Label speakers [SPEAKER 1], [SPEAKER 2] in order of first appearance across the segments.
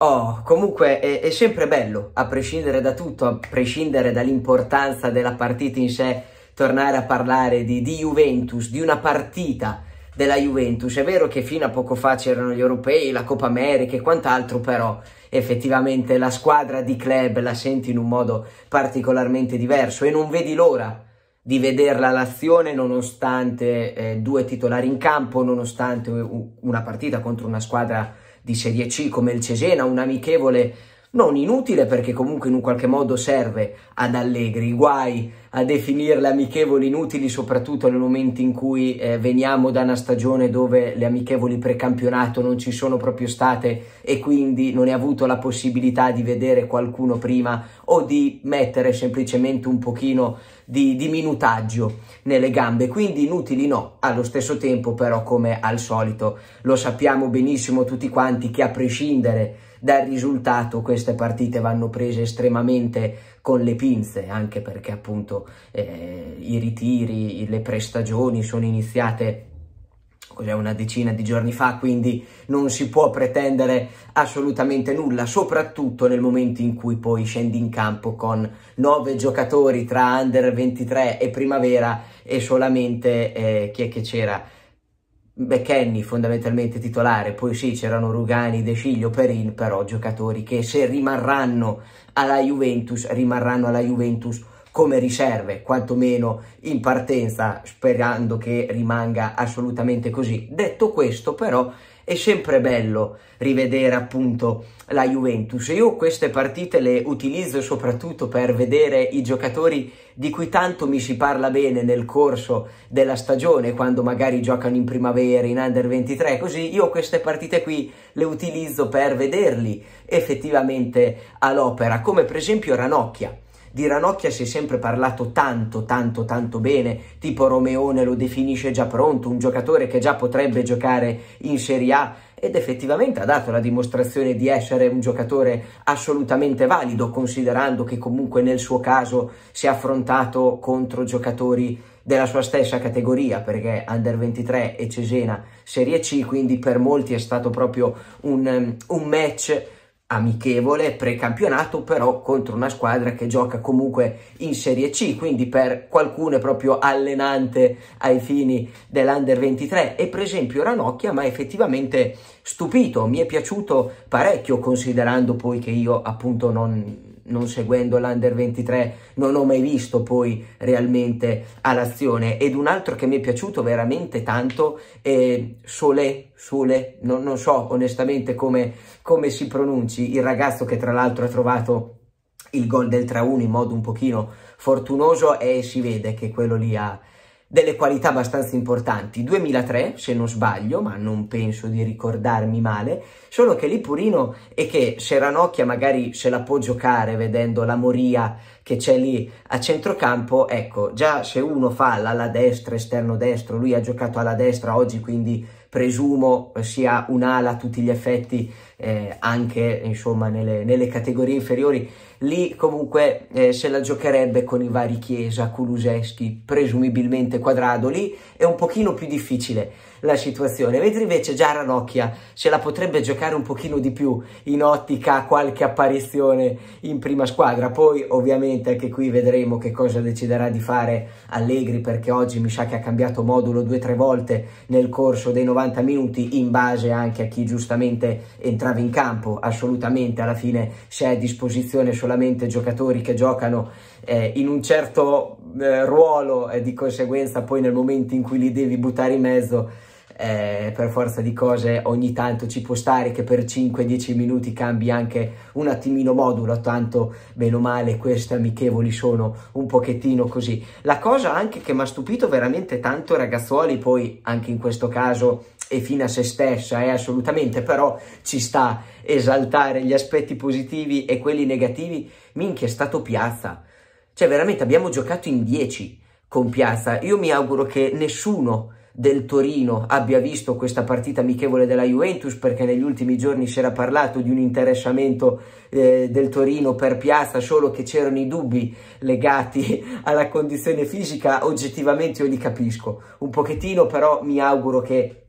[SPEAKER 1] Oh, comunque è, è, sempre bello, a prescindere da tutto, a prescindere dall'importanza della partita in sé, tornare a parlare di, di, Juventus, di una partita della Juventus. È vero che fino a poco fa c'erano gli europei, la Coppa America e quant'altro, però effettivamente la squadra di club la senti in un modo particolarmente diverso e non vedi l'ora di vederla l'azione nonostante eh, due titolari in campo, nonostante una partita contro una squadra di Serie C come il Cesena, un amichevole non inutile perché comunque in un qualche modo serve ad Allegri, guai a definirle amichevoli inutili soprattutto nel momento in cui eh, veniamo da una stagione dove le amichevoli precampionato non ci sono proprio state e quindi non è avuto la possibilità di vedere qualcuno prima o di mettere semplicemente un pochino di, di minutaggio nelle gambe, quindi inutili no, allo stesso tempo però come al solito lo sappiamo benissimo tutti quanti che a prescindere dal risultato queste partite vanno prese estremamente con le pinze, anche perché appunto eh, i ritiri, le prestagioni sono iniziate cos'è, una decina di giorni fa, quindi non si può pretendere assolutamente nulla, soprattutto nel momento in cui poi scendi in campo con nove giocatori tra Under 23 e Primavera e solamente eh, chi è che c'era? McKenny fondamentalmente titolare, poi sì c'erano Rugani, De Sciglio, Perin, però giocatori che se rimarranno alla Juventus, rimarranno alla Juventus come riserve, quantomeno in partenza, sperando che rimanga assolutamente così. Detto questo, però, è sempre bello rivedere appunto la Juventus. Io queste partite le utilizzo soprattutto per vedere i giocatori di cui tanto mi si parla bene nel corso della stagione, quando magari giocano in primavera, in under 23, così io queste partite qui le utilizzo per vederli effettivamente all'opera, come per esempio Ranocchia di Ranocchia si è sempre parlato tanto, tanto, tanto bene, tipo Romeone lo definisce già pronto, un giocatore che già potrebbe giocare in Serie A ed effettivamente ha dato la dimostrazione di essere un giocatore assolutamente valido, considerando che comunque nel suo caso si è affrontato contro giocatori della sua stessa categoria perché Under 23 e Cesena Serie C, quindi per molti è stato proprio un, um, un match amichevole precampionato però contro una squadra che gioca comunque in Serie C quindi per qualcuno è proprio allenante ai fini dell'Under 23 e per esempio Ranocchia mi ha effettivamente stupito mi è piaciuto parecchio considerando poi che io appunto non, non seguendo l'Under 23 non ho mai visto poi realmente all'azione ed un altro che mi è piaciuto veramente tanto è Sole, Sole non, non so onestamente come, come si pronunci il ragazzo che tra l'altro ha trovato il gol del 3-1 in modo un pochino fortunoso e si vede che quello lì ha, delle qualità abbastanza importanti. 2003, se non sbaglio, ma non penso di ricordarmi male, solo che lì Purino e che se Ranocchia magari se la può giocare vedendo la Moria che c'è lì a centrocampo, ecco, già se uno fa l'ala destra, esterno destro, lui ha giocato alla destra oggi, quindi presumo sia un'ala a tutti gli effetti eh, anche insomma nelle, nelle, categorie inferiori lì comunque eh, se la giocherebbe con i vari Chiesa, Kuluseschi presumibilmente Quadrado lì è un pochino più difficile la situazione, mentre invece già Ranocchia ce la potrebbe giocare un pochino di più in ottica qualche apparizione in prima squadra, poi ovviamente anche qui vedremo che cosa deciderà di fare Allegri perché oggi mi sa che ha cambiato modulo due o tre volte nel corso dei 90 minuti in base anche a chi giustamente entrava in campo, assolutamente alla fine c'è a disposizione solamente giocatori che giocano eh, in un certo eh, ruolo e eh, di conseguenza poi nel momento in cui li devi buttare in mezzo eh, per forza di cose ogni tanto ci può stare che per 5-10 minuti cambi anche un attimino modulo, tanto bene o male queste amichevoli sono un pochettino così. La cosa anche che mi ha stupito veramente tanto ragazzuoli, poi anche in questo caso è fine a se stessa, eh, assolutamente, però ci sta esaltare gli aspetti positivi e quelli negativi, minchia è stato Piazza, cioè veramente abbiamo giocato in 10 con Piazza, io mi auguro che nessuno del Torino abbia visto questa partita amichevole della Juventus perché negli ultimi giorni si era parlato di un interessamento eh, del Torino per piazza solo che c'erano i dubbi legati alla condizione fisica oggettivamente io li capisco un pochettino però mi auguro che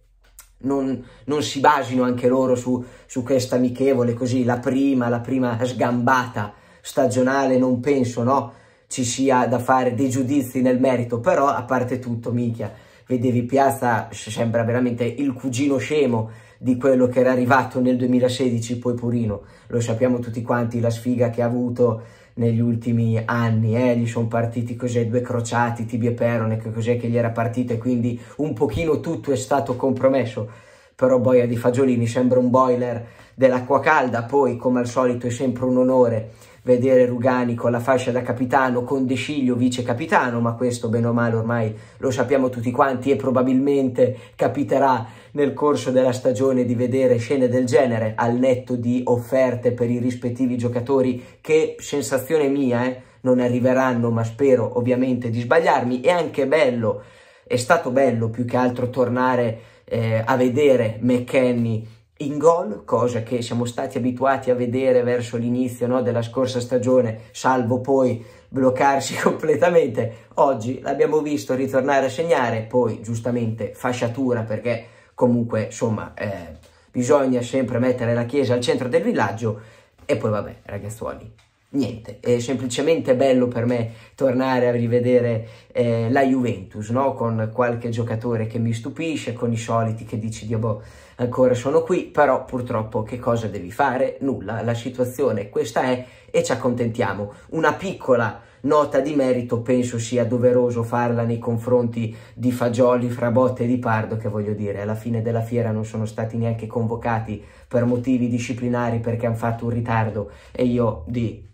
[SPEAKER 1] non, non, si basino anche loro su, su, questa amichevole, così la prima, la prima sgambata stagionale, non penso no? ci sia da fare dei giudizi nel merito, però a parte tutto, minchia, vedevi Piazza sembra veramente il cugino scemo di quello che era arrivato nel 2016 poi Purino, lo sappiamo tutti quanti la sfiga che ha avuto negli ultimi anni, eh? gli sono partiti così due crociati, Tibia e Perone, che cos'è che gli era partito e quindi un pochino tutto è stato compromesso, però Boia di Fagiolini sembra un boiler dell'acqua calda, poi come al solito è sempre un onore vedere Rugani con la fascia da capitano, con De Sciglio vice capitano, ma questo bene o male ormai lo sappiamo tutti quanti e probabilmente capiterà nel corso della stagione di vedere scene del genere al netto di offerte per i rispettivi giocatori che, sensazione mia, eh, non arriveranno, ma spero ovviamente di sbagliarmi. È anche bello, è stato bello più che altro tornare eh, a vedere McKenny in gol, cosa che siamo stati abituati a vedere verso l'inizio no, della scorsa stagione, salvo poi bloccarsi completamente. Oggi l'abbiamo visto ritornare a segnare, poi giustamente fasciatura perché comunque insomma eh, bisogna sempre mettere la chiesa al centro del villaggio e poi vabbè ragazzuoli. Niente, è semplicemente bello per me tornare a rivedere eh, la Juventus, no? con qualche giocatore che mi stupisce, con i soliti che dici, Dio boh, ancora sono qui, però purtroppo che cosa devi fare? Nulla, la situazione questa è e ci accontentiamo. Una piccola nota di merito penso sia doveroso farla nei confronti di Fagioli, Frabotte e Di Pardo che voglio dire alla fine della fiera non sono stati neanche convocati per motivi disciplinari perché hanno fatto un ritardo e io di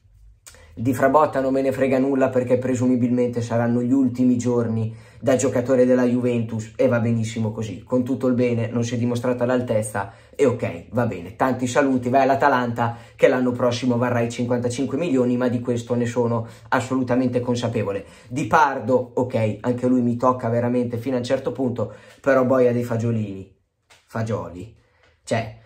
[SPEAKER 1] di Frabotta non me ne frega nulla perché presumibilmente saranno gli ultimi giorni da giocatore della Juventus e va benissimo così. Con tutto il bene, non si è dimostrata all'altezza e ok, va bene. Tanti saluti, vai all'Atalanta che l'anno prossimo varrà i 55 milioni, ma di questo ne sono assolutamente consapevole. Di Pardo, ok, anche lui mi tocca veramente fino a un certo punto, però boia dei fagiolini. Fagioli. Cioè,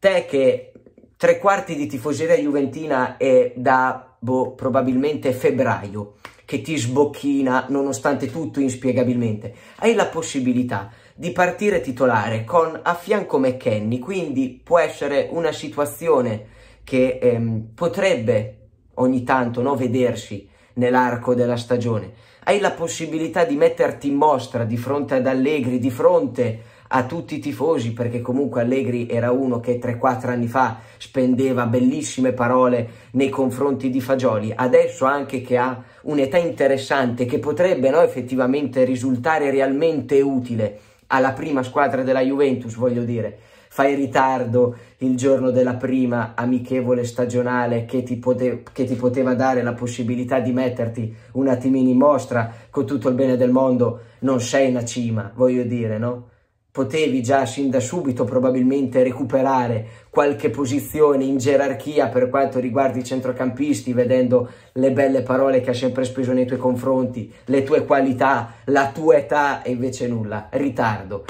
[SPEAKER 1] te che tre quarti di tifoseria juventina è da boh, probabilmente febbraio che ti sbocchina nonostante tutto inspiegabilmente. Hai la possibilità di partire titolare con a fianco McKenny, quindi può essere una situazione che ehm, potrebbe ogni tanto no, vedersi nell'arco della stagione. Hai la possibilità di metterti in mostra di fronte ad Allegri, di fronte a tutti i tifosi, perché comunque Allegri era uno che 3-4 anni fa spendeva bellissime parole nei confronti di Fagioli, adesso anche che ha un'età interessante che potrebbe no, effettivamente risultare realmente utile alla prima squadra della Juventus, voglio dire, fai ritardo il giorno della prima amichevole stagionale che ti, che ti, poteva dare la possibilità di metterti un attimino in mostra con tutto il bene del mondo, non sei una cima, voglio dire, no? potevi già sin da subito probabilmente recuperare qualche posizione in gerarchia per quanto riguarda i centrocampisti, vedendo le belle parole che ha sempre speso nei tuoi confronti, le tue qualità, la tua età e invece nulla, ritardo.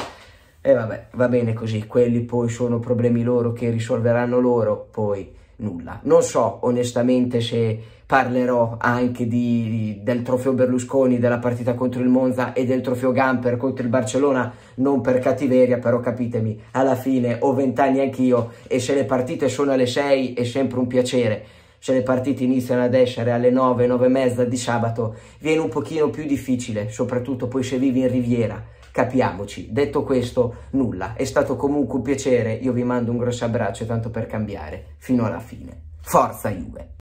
[SPEAKER 1] E vabbè, va bene così, quelli poi sono problemi loro che risolveranno loro poi nulla. Non so onestamente se parlerò anche di, del trofeo Berlusconi, della partita contro il Monza e del trofeo Gamper contro il Barcellona, non per cattiveria, però capitemi, alla fine ho vent'anni anch'io e se le partite sono alle 6 è sempre un piacere. Se le partite iniziano ad essere alle 9, 9 e mezza di sabato, viene un pochino più difficile, soprattutto poi se vivi in Riviera capiamoci. Detto questo, nulla. È stato comunque un piacere, io vi mando un grosso abbraccio tanto per cambiare, fino alla fine. Forza Juve!